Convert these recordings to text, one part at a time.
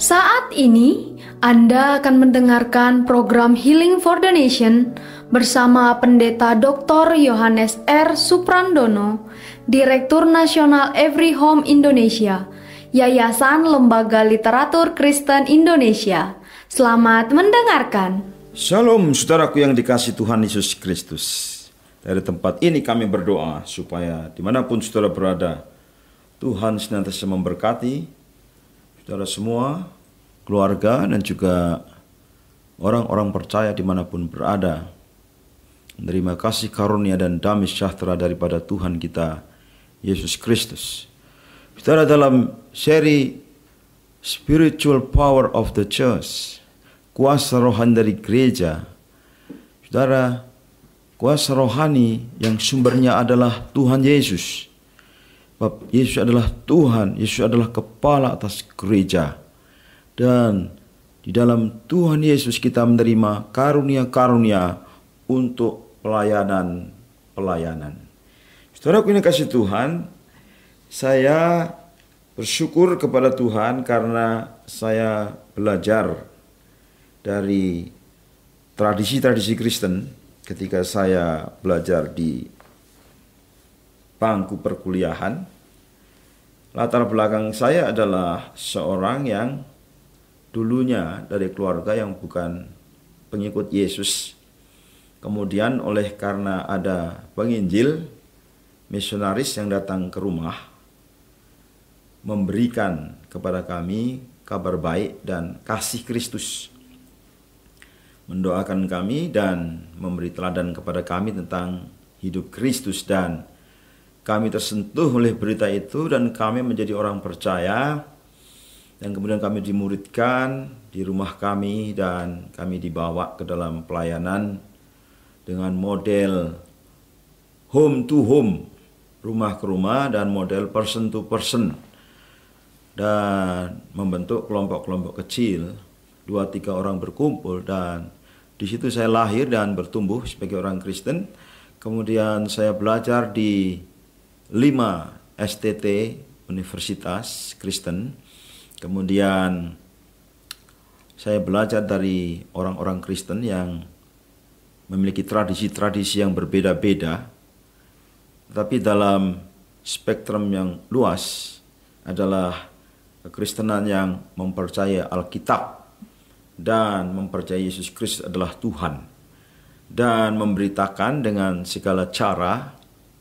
Saat ini, Anda akan mendengarkan program Healing for the Nation bersama Pendeta Dr. Yohanes R. Suprandono, Direktur Nasional Every Home Indonesia, Yayasan Lembaga Literatur Kristen Indonesia. Selamat mendengarkan. Shalom saudaraku yang dikasih Tuhan Yesus Kristus. Dari tempat ini kami berdoa supaya dimanapun saudara berada, Tuhan senantiasa memberkati, saudara semua, keluarga dan juga orang-orang percaya dimanapun berada. terima kasih karunia dan damai sejahtera daripada Tuhan kita, Yesus Kristus. Saudara dalam seri Spiritual Power of the Church, kuasa rohani dari gereja, saudara, kuasa rohani yang sumbernya adalah Tuhan Yesus Sebab Yesus adalah Tuhan, Yesus adalah kepala atas gereja. Dan di dalam Tuhan Yesus kita menerima karunia-karunia untuk pelayanan-pelayanan. Saudara punya kasih Tuhan, saya bersyukur kepada Tuhan karena saya belajar dari tradisi-tradisi Kristen ketika saya belajar di bangku perkuliahan Latar belakang saya adalah seorang yang dulunya dari keluarga yang bukan pengikut Yesus. Kemudian oleh karena ada penginjil misionaris yang datang ke rumah memberikan kepada kami kabar baik dan kasih Kristus. Mendoakan kami dan memberi teladan kepada kami tentang hidup Kristus dan kami tersentuh oleh berita itu dan kami menjadi orang percaya dan kemudian kami dimuridkan di rumah kami dan kami dibawa ke dalam pelayanan dengan model home to home rumah ke rumah dan model person to person dan membentuk kelompok-kelompok kecil dua tiga orang berkumpul dan di situ saya lahir dan bertumbuh sebagai orang Kristen kemudian saya belajar di 5 STT Universitas Kristen. Kemudian saya belajar dari orang-orang Kristen yang memiliki tradisi-tradisi yang berbeda-beda. Tapi dalam spektrum yang luas adalah kekristenan yang mempercayai Alkitab dan mempercayai Yesus Kristus adalah Tuhan dan memberitakan dengan segala cara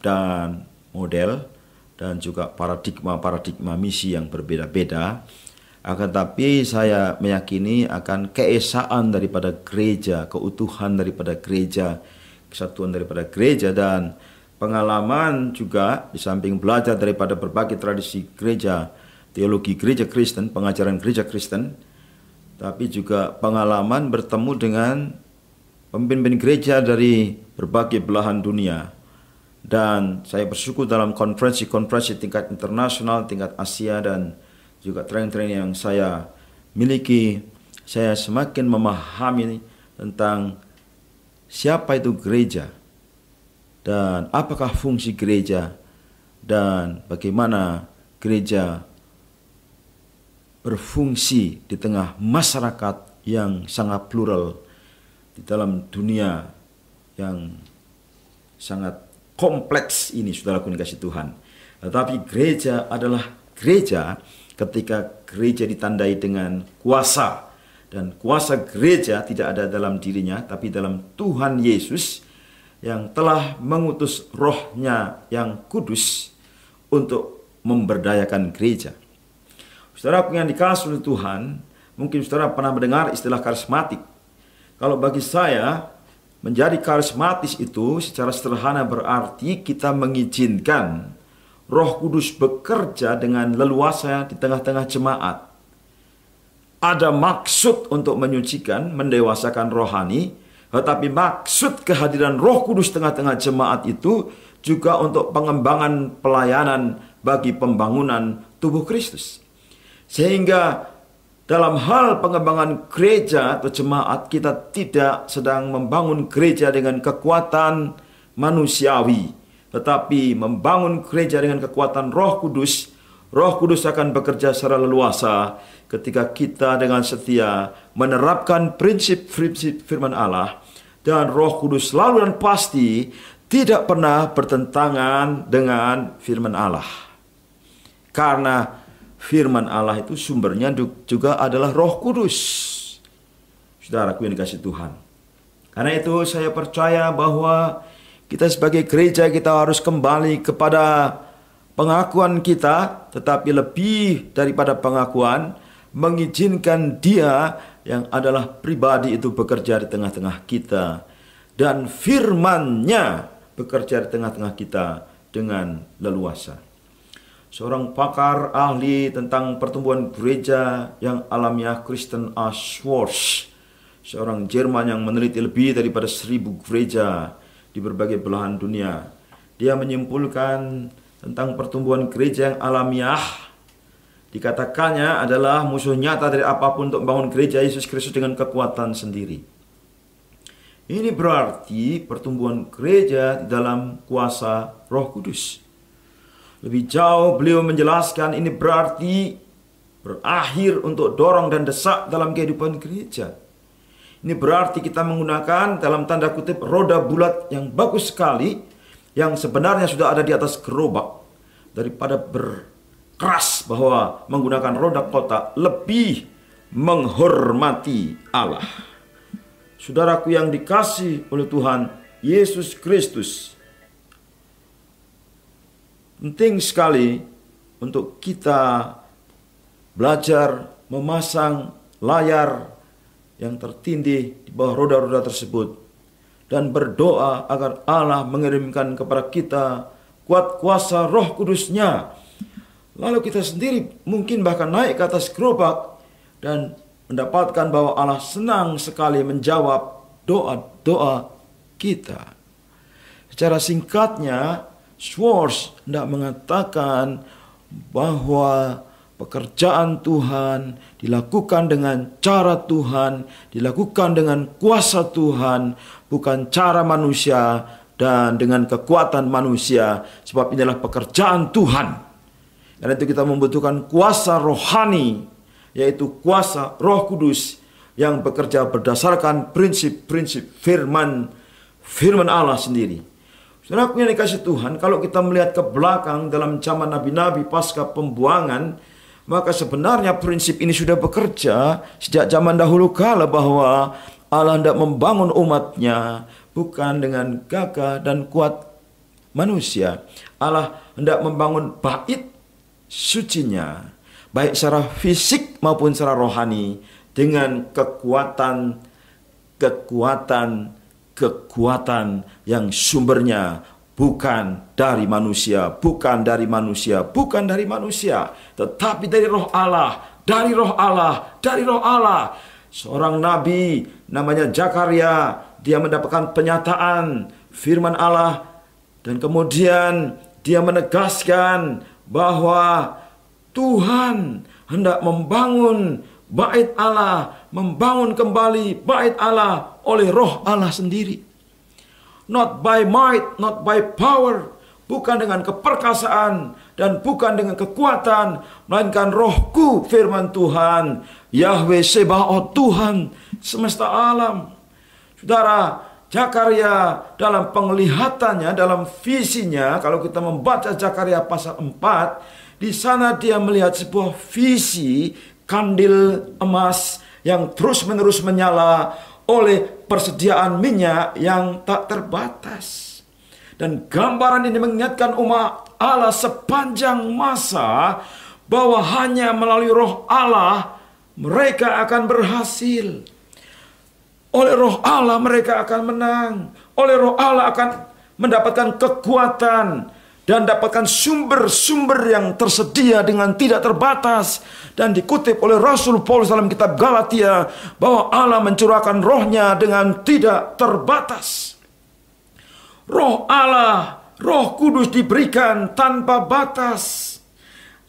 dan model dan juga paradigma-paradigma misi yang berbeda-beda. Akan tapi saya meyakini akan keesaan daripada gereja, keutuhan daripada gereja, kesatuan daripada gereja dan pengalaman juga di samping belajar daripada berbagai tradisi gereja, teologi gereja Kristen, pengajaran gereja Kristen, tapi juga pengalaman bertemu dengan pemimpin gereja dari berbagai belahan dunia dan saya bersyukur dalam konferensi-konferensi tingkat internasional, tingkat Asia dan juga tren-tren yang saya miliki, saya semakin memahami tentang siapa itu gereja dan apakah fungsi gereja dan bagaimana gereja berfungsi di tengah masyarakat yang sangat plural di dalam dunia yang sangat kompleks ini saudara yang kasih Tuhan. Tetapi gereja adalah gereja ketika gereja ditandai dengan kuasa dan kuasa gereja tidak ada dalam dirinya tapi dalam Tuhan Yesus yang telah mengutus rohnya yang kudus untuk memberdayakan gereja. Saudara yang dikasih oleh Tuhan, mungkin saudara pernah mendengar istilah karismatik. Kalau bagi saya, Menjadi karismatis itu secara sederhana berarti kita mengizinkan Roh Kudus bekerja dengan leluasa di tengah-tengah jemaat. Ada maksud untuk menyucikan, mendewasakan rohani, tetapi maksud kehadiran Roh Kudus tengah-tengah jemaat itu juga untuk pengembangan pelayanan bagi pembangunan tubuh Kristus. Sehingga dalam hal pengembangan gereja atau jemaat kita tidak sedang membangun gereja dengan kekuatan manusiawi tetapi membangun gereja dengan kekuatan Roh Kudus Roh Kudus akan bekerja secara leluasa ketika kita dengan setia menerapkan prinsip-prinsip firman Allah dan Roh Kudus selalu dan pasti tidak pernah bertentangan dengan firman Allah karena firman Allah itu sumbernya juga adalah Roh Kudus. Saudara yang dikasih Tuhan. Karena itu saya percaya bahwa kita sebagai gereja kita harus kembali kepada pengakuan kita, tetapi lebih daripada pengakuan mengizinkan Dia yang adalah pribadi itu bekerja di tengah-tengah kita dan firmannya bekerja di tengah-tengah kita dengan leluasa seorang pakar ahli tentang pertumbuhan gereja yang alamiah Kristen A. seorang Jerman yang meneliti lebih daripada seribu gereja di berbagai belahan dunia. Dia menyimpulkan tentang pertumbuhan gereja yang alamiah dikatakannya adalah musuh nyata dari apapun untuk membangun gereja Yesus Kristus dengan kekuatan sendiri. Ini berarti pertumbuhan gereja dalam kuasa Roh Kudus. Lebih jauh beliau menjelaskan ini berarti berakhir untuk dorong dan desak dalam kehidupan gereja. Ini berarti kita menggunakan dalam tanda kutip roda bulat yang bagus sekali yang sebenarnya sudah ada di atas gerobak daripada berkeras bahwa menggunakan roda kota lebih menghormati Allah. Saudaraku yang dikasih oleh Tuhan Yesus Kristus, penting sekali untuk kita belajar memasang layar yang tertindih di bawah roda-roda tersebut dan berdoa agar Allah mengirimkan kepada kita kuat kuasa roh kudusnya. Lalu kita sendiri mungkin bahkan naik ke atas gerobak dan mendapatkan bahwa Allah senang sekali menjawab doa-doa kita. Secara singkatnya, Schwartz tidak mengatakan bahwa pekerjaan Tuhan dilakukan dengan cara Tuhan, dilakukan dengan kuasa Tuhan, bukan cara manusia dan dengan kekuatan manusia. Sebab inilah pekerjaan Tuhan. Dan itu kita membutuhkan kuasa rohani, yaitu kuasa roh kudus yang bekerja berdasarkan prinsip-prinsip firman firman Allah sendiri. Saudara yang dikasih Tuhan, kalau kita melihat ke belakang dalam zaman nabi-nabi pasca pembuangan, maka sebenarnya prinsip ini sudah bekerja sejak zaman dahulu kala bahwa Allah hendak membangun umatnya bukan dengan gagah dan kuat manusia. Allah hendak membangun bait sucinya, baik secara fisik maupun secara rohani dengan kekuatan kekuatan kekuatan yang sumbernya bukan dari manusia, bukan dari manusia, bukan dari manusia, tetapi dari roh Allah, dari roh Allah, dari roh Allah. Seorang nabi namanya Zakaria, dia mendapatkan penyataan firman Allah dan kemudian dia menegaskan bahwa Tuhan hendak membangun bait Allah, membangun kembali bait Allah oleh roh Allah sendiri. Not by might, not by power, bukan dengan keperkasaan dan bukan dengan kekuatan, melainkan rohku firman Tuhan, Yahweh Sebaot Tuhan semesta alam. Saudara, Jakaria dalam penglihatannya, dalam visinya, kalau kita membaca Jakaria pasal 4, di sana dia melihat sebuah visi kandil emas yang terus-menerus menyala oleh persediaan minyak yang tak terbatas. Dan gambaran ini mengingatkan umat Allah sepanjang masa bahwa hanya melalui roh Allah mereka akan berhasil. Oleh roh Allah mereka akan menang. Oleh roh Allah akan mendapatkan kekuatan dan dapatkan sumber-sumber yang tersedia dengan tidak terbatas dan dikutip oleh Rasul Paulus dalam kitab Galatia bahwa Allah mencurahkan rohnya dengan tidak terbatas. Roh Allah, roh kudus diberikan tanpa batas.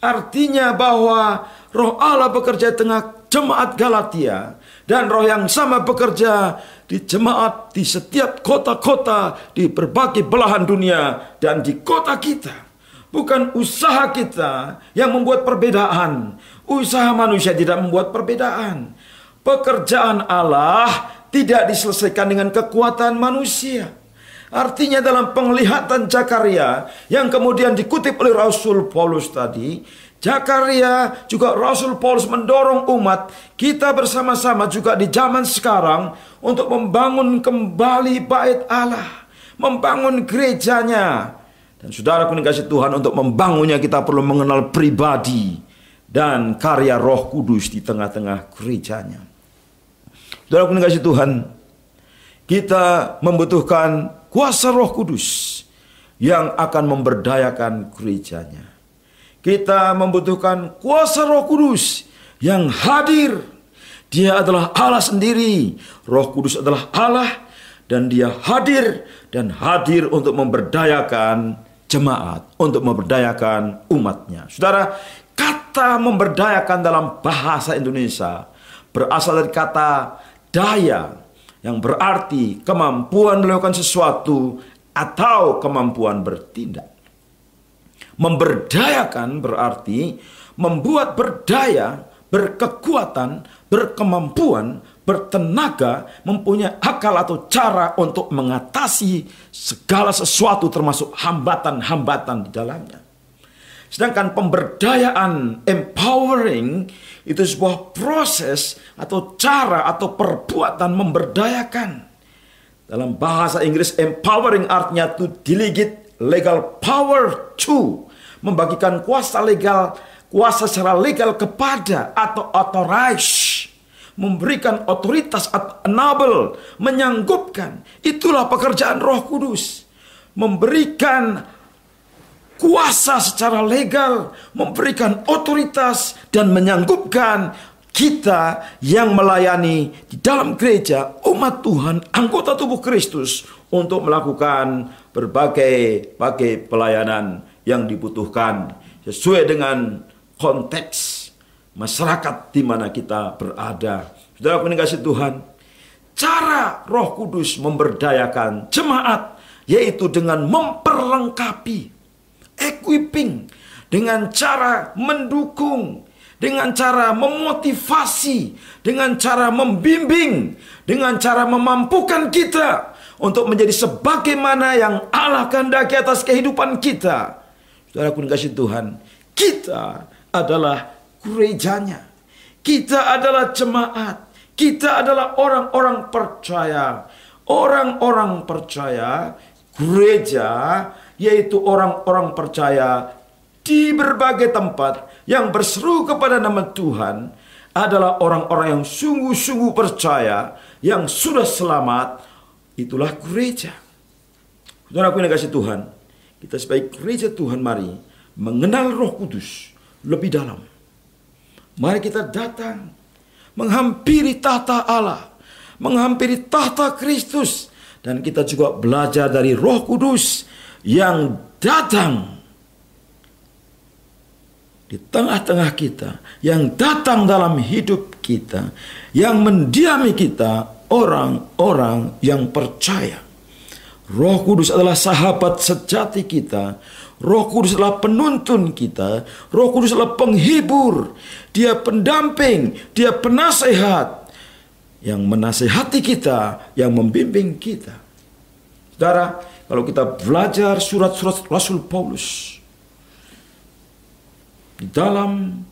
Artinya bahwa roh Allah bekerja di tengah jemaat Galatia dan roh yang sama bekerja di jemaat di setiap kota-kota di berbagai belahan dunia dan di kota kita. Bukan usaha kita yang membuat perbedaan. Usaha manusia tidak membuat perbedaan. Pekerjaan Allah tidak diselesaikan dengan kekuatan manusia. Artinya dalam penglihatan Zakaria yang kemudian dikutip oleh Rasul Paulus tadi, Zakaria juga Rasul Paulus mendorong umat kita bersama-sama juga di zaman sekarang untuk membangun kembali bait Allah, membangun gerejanya. Dan saudara kasih Tuhan untuk membangunnya kita perlu mengenal pribadi dan karya Roh Kudus di tengah-tengah gerejanya. Saudara kasih Tuhan, kita membutuhkan kuasa Roh Kudus yang akan memberdayakan gerejanya. Kita membutuhkan kuasa roh kudus yang hadir. Dia adalah Allah sendiri. Roh kudus adalah Allah dan dia hadir dan hadir untuk memberdayakan jemaat, untuk memberdayakan umatnya. Saudara, kata memberdayakan dalam bahasa Indonesia berasal dari kata daya yang berarti kemampuan melakukan sesuatu atau kemampuan bertindak. Memberdayakan berarti membuat berdaya, berkekuatan, berkemampuan, bertenaga, mempunyai akal atau cara untuk mengatasi segala sesuatu termasuk hambatan-hambatan di dalamnya. Sedangkan pemberdayaan, empowering, itu sebuah proses atau cara atau perbuatan memberdayakan. Dalam bahasa Inggris, empowering artinya to delegate legal power to membagikan kuasa legal, kuasa secara legal kepada atau authorize, memberikan otoritas atau enable, menyanggupkan. Itulah pekerjaan Roh Kudus. Memberikan kuasa secara legal, memberikan otoritas dan menyanggupkan kita yang melayani di dalam gereja umat Tuhan, anggota tubuh Kristus untuk melakukan berbagai bagai pelayanan yang dibutuhkan sesuai dengan konteks masyarakat di mana kita berada. Saudara kasih Tuhan, cara Roh Kudus memberdayakan jemaat yaitu dengan memperlengkapi, equipping dengan cara mendukung, dengan cara memotivasi, dengan cara membimbing, dengan cara memampukan kita untuk menjadi sebagaimana yang Allah kehendaki atas kehidupan kita. Saudara pun kasih Tuhan, kita adalah gerejanya. Kita adalah jemaat. Kita adalah orang-orang percaya. Orang-orang percaya, gereja yaitu orang-orang percaya di berbagai tempat yang berseru kepada nama Tuhan adalah orang-orang yang sungguh-sungguh percaya yang sudah selamat. Itulah gereja. Saudara aku yang kasih Tuhan. Kita sebagai gereja Tuhan mari mengenal roh kudus lebih dalam. Mari kita datang menghampiri tahta Allah. Menghampiri tahta Kristus. Dan kita juga belajar dari roh kudus yang datang di tengah-tengah kita, yang datang dalam hidup kita, yang mendiami kita, orang-orang yang percaya. Roh Kudus adalah sahabat sejati kita. Roh Kudus adalah penuntun kita. Roh Kudus adalah penghibur. Dia pendamping, dia penasehat yang menasehati kita, yang membimbing kita. Saudara, kalau kita belajar surat-surat Rasul Paulus di dalam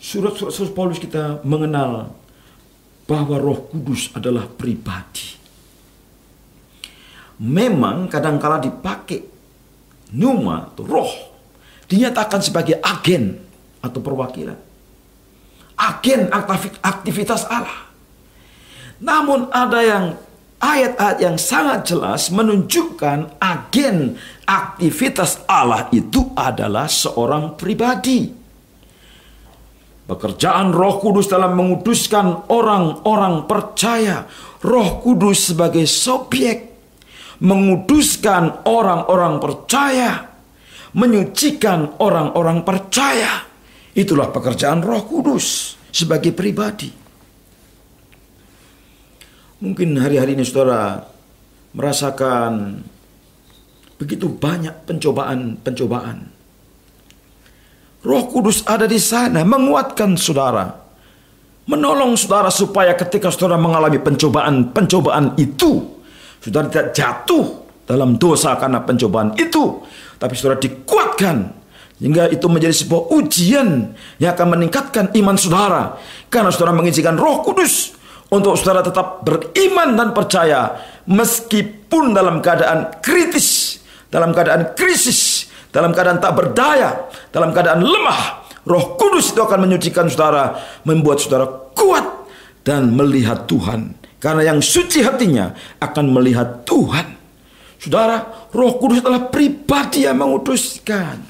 surat-surat Rasul Paulus kita mengenal bahwa Roh Kudus adalah pribadi memang kadangkala dipakai numa atau roh dinyatakan sebagai agen atau perwakilan. Agen aktivitas Allah. Namun ada yang ayat-ayat yang sangat jelas menunjukkan agen aktivitas Allah itu adalah seorang pribadi. Pekerjaan Roh Kudus dalam menguduskan orang-orang percaya, Roh Kudus sebagai subjek menguduskan orang-orang percaya, menyucikan orang-orang percaya. Itulah pekerjaan Roh Kudus sebagai pribadi. Mungkin hari-hari ini saudara merasakan begitu banyak pencobaan-pencobaan. Roh Kudus ada di sana menguatkan saudara. Menolong saudara supaya ketika saudara mengalami pencobaan-pencobaan itu Saudara tidak jatuh dalam dosa karena pencobaan itu. Tapi saudara dikuatkan. Sehingga itu menjadi sebuah ujian yang akan meningkatkan iman saudara. Karena saudara mengizinkan roh kudus untuk saudara tetap beriman dan percaya. Meskipun dalam keadaan kritis, dalam keadaan krisis, dalam keadaan tak berdaya, dalam keadaan lemah. Roh kudus itu akan menyucikan saudara, membuat saudara kuat dan melihat Tuhan. Karena yang suci hatinya akan melihat Tuhan. Saudara, roh kudus adalah pribadi yang menguduskan.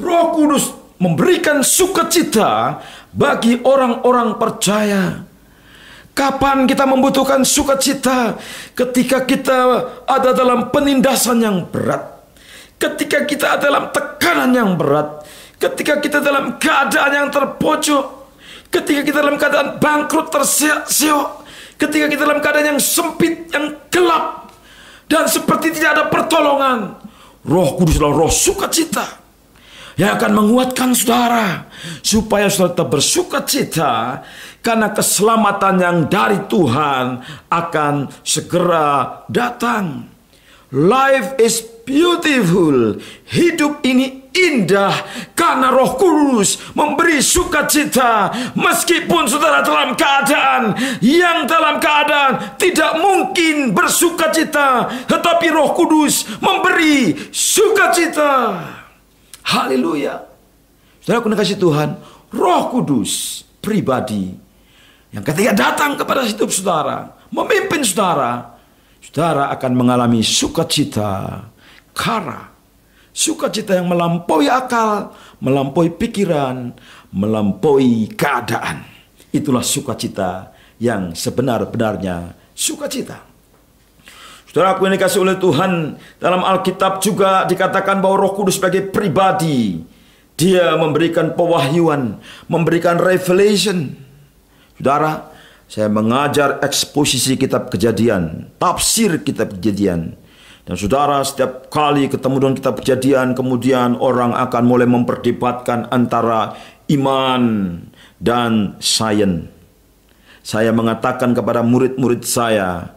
Roh kudus memberikan sukacita bagi orang-orang percaya. Kapan kita membutuhkan sukacita? Ketika kita ada dalam penindasan yang berat. Ketika kita ada dalam tekanan yang berat. Ketika kita dalam keadaan yang terpojok. Ketika kita dalam keadaan bangkrut tersiok, ketika kita dalam keadaan yang sempit, yang gelap, dan seperti tidak ada pertolongan, Roh kudus adalah roh sukacita yang akan menguatkan saudara supaya saudara tetap bersukacita karena keselamatan yang dari Tuhan akan segera datang. Life is beautiful. Hidup ini indah karena Roh Kudus memberi sukacita meskipun saudara dalam keadaan yang dalam keadaan tidak mungkin bersukacita tetapi Roh Kudus memberi sukacita haleluya saudara aku kasih Tuhan Roh Kudus pribadi yang ketika datang kepada hidup saudara memimpin saudara saudara akan mengalami sukacita karena sukacita yang melampaui akal, melampaui pikiran, melampaui keadaan. Itulah sukacita yang sebenar-benarnya sukacita. Saudara aku yang dikasih oleh Tuhan, dalam Alkitab juga dikatakan bahwa Roh Kudus sebagai pribadi, dia memberikan pewahyuan, memberikan revelation. Saudara, saya mengajar eksposisi kitab kejadian, tafsir kitab kejadian. Dan saudara setiap kali ketemu dengan kita kejadian kemudian orang akan mulai memperdebatkan antara iman dan sains. Saya mengatakan kepada murid-murid saya,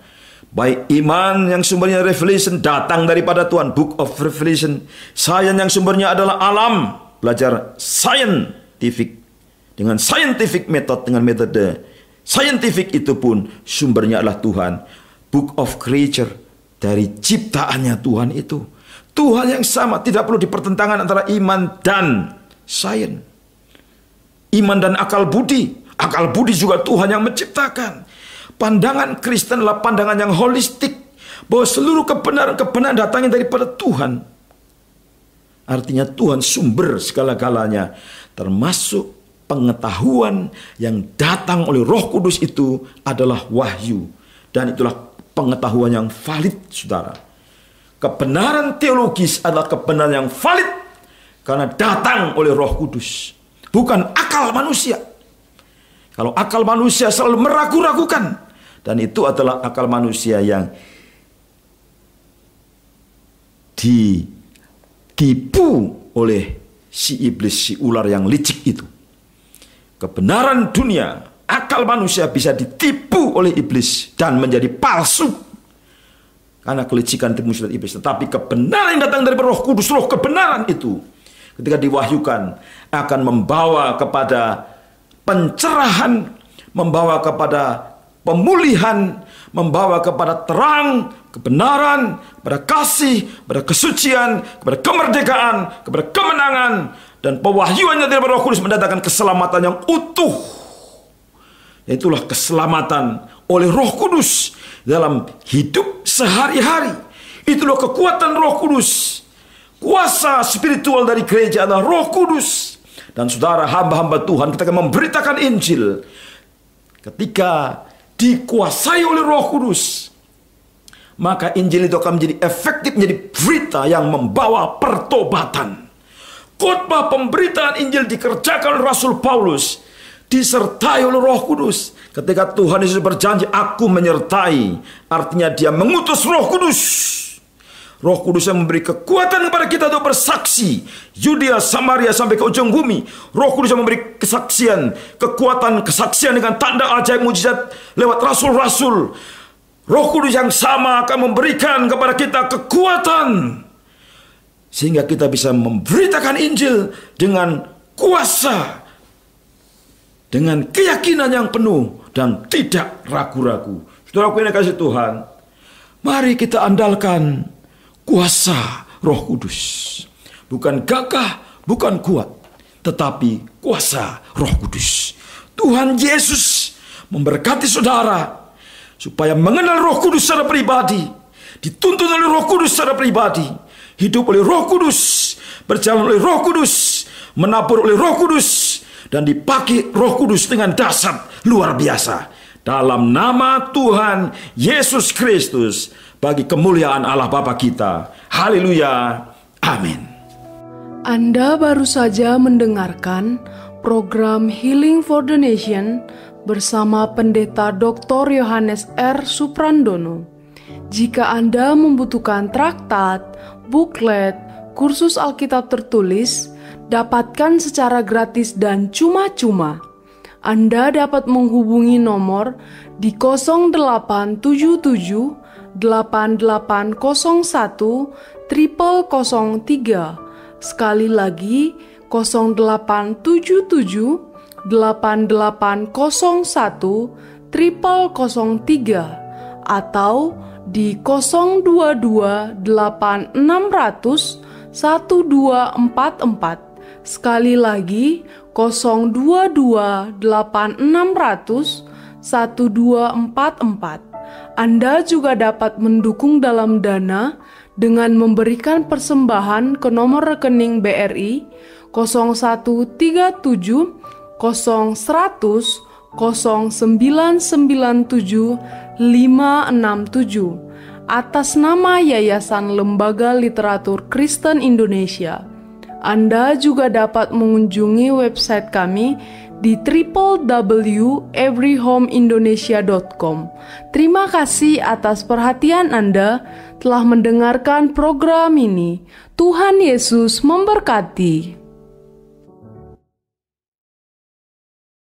baik iman yang sumbernya revelation datang daripada Tuhan, book of revelation, sains yang sumbernya adalah alam, belajar scientific dengan scientific method dengan metode scientific itu pun sumbernya adalah Tuhan, book of creature dari ciptaannya Tuhan itu. Tuhan yang sama tidak perlu dipertentangkan antara iman dan sains. Iman dan akal budi. Akal budi juga Tuhan yang menciptakan. Pandangan Kristen adalah pandangan yang holistik. Bahwa seluruh kebenaran-kebenaran datangnya daripada Tuhan. Artinya Tuhan sumber segala-galanya. Termasuk pengetahuan yang datang oleh roh kudus itu adalah wahyu. Dan itulah pengetahuan yang valid, saudara. Kebenaran teologis adalah kebenaran yang valid karena datang oleh Roh Kudus, bukan akal manusia. Kalau akal manusia selalu meragu-ragukan, dan itu adalah akal manusia yang ditipu oleh si iblis, si ular yang licik itu. Kebenaran dunia akal manusia bisa ditipu oleh iblis dan menjadi palsu karena kelicikan timusulat iblis tetapi kebenaran yang datang dari roh kudus roh kebenaran itu ketika diwahyukan akan membawa kepada pencerahan membawa kepada pemulihan membawa kepada terang, kebenaran, kepada kasih, kepada kesucian, kepada kemerdekaan, kepada kemenangan, dan pewahyuannya dari Roh Kudus mendatangkan keselamatan yang utuh. Itulah keselamatan oleh Roh Kudus dalam hidup sehari-hari. Itulah kekuatan Roh Kudus. Kuasa spiritual dari gereja adalah Roh Kudus. Dan saudara hamba-hamba Tuhan kita akan memberitakan Injil ketika dikuasai oleh Roh Kudus. Maka Injil itu akan menjadi efektif menjadi berita yang membawa pertobatan. Khotbah pemberitaan Injil dikerjakan Rasul Paulus disertai oleh Roh Kudus. Ketika Tuhan Yesus berjanji, "Aku menyertai," artinya Dia mengutus Roh Kudus. Roh Kudus yang memberi kekuatan kepada kita untuk bersaksi. Yudea, Samaria sampai ke ujung bumi. Roh Kudus yang memberi kesaksian, kekuatan kesaksian dengan tanda ajaib mujizat lewat rasul-rasul. Roh Kudus yang sama akan memberikan kepada kita kekuatan sehingga kita bisa memberitakan Injil dengan kuasa dengan keyakinan yang penuh dan tidak ragu-ragu. Saudara yang kasih Tuhan, mari kita andalkan kuasa Roh Kudus. Bukan gagah, bukan kuat, tetapi kuasa Roh Kudus. Tuhan Yesus memberkati saudara supaya mengenal Roh Kudus secara pribadi, dituntun oleh Roh Kudus secara pribadi, hidup oleh Roh Kudus, berjalan oleh Roh Kudus, menabur oleh Roh Kudus, dan dipakai Roh Kudus dengan dasar luar biasa dalam nama Tuhan Yesus Kristus bagi kemuliaan Allah Bapa kita. Haleluya. Amin. Anda baru saja mendengarkan program Healing for the Nation bersama Pendeta Dr. Yohanes R. Suprandono. Jika Anda membutuhkan traktat, buklet, kursus Alkitab tertulis, dapatkan secara gratis dan cuma-cuma. Anda dapat menghubungi nomor di 0877 8801 3003. Sekali lagi 0877 8801 3003 atau di 022 8600 1244 Sekali lagi 022861244 Anda juga dapat mendukung dalam dana dengan memberikan persembahan ke nomor rekening BRI 0137 0100 0997 567 atas nama Yayasan Lembaga Literatur Kristen Indonesia. Anda juga dapat mengunjungi website kami di www.everyhomeindonesia.com. Terima kasih atas perhatian Anda telah mendengarkan program ini. Tuhan Yesus memberkati.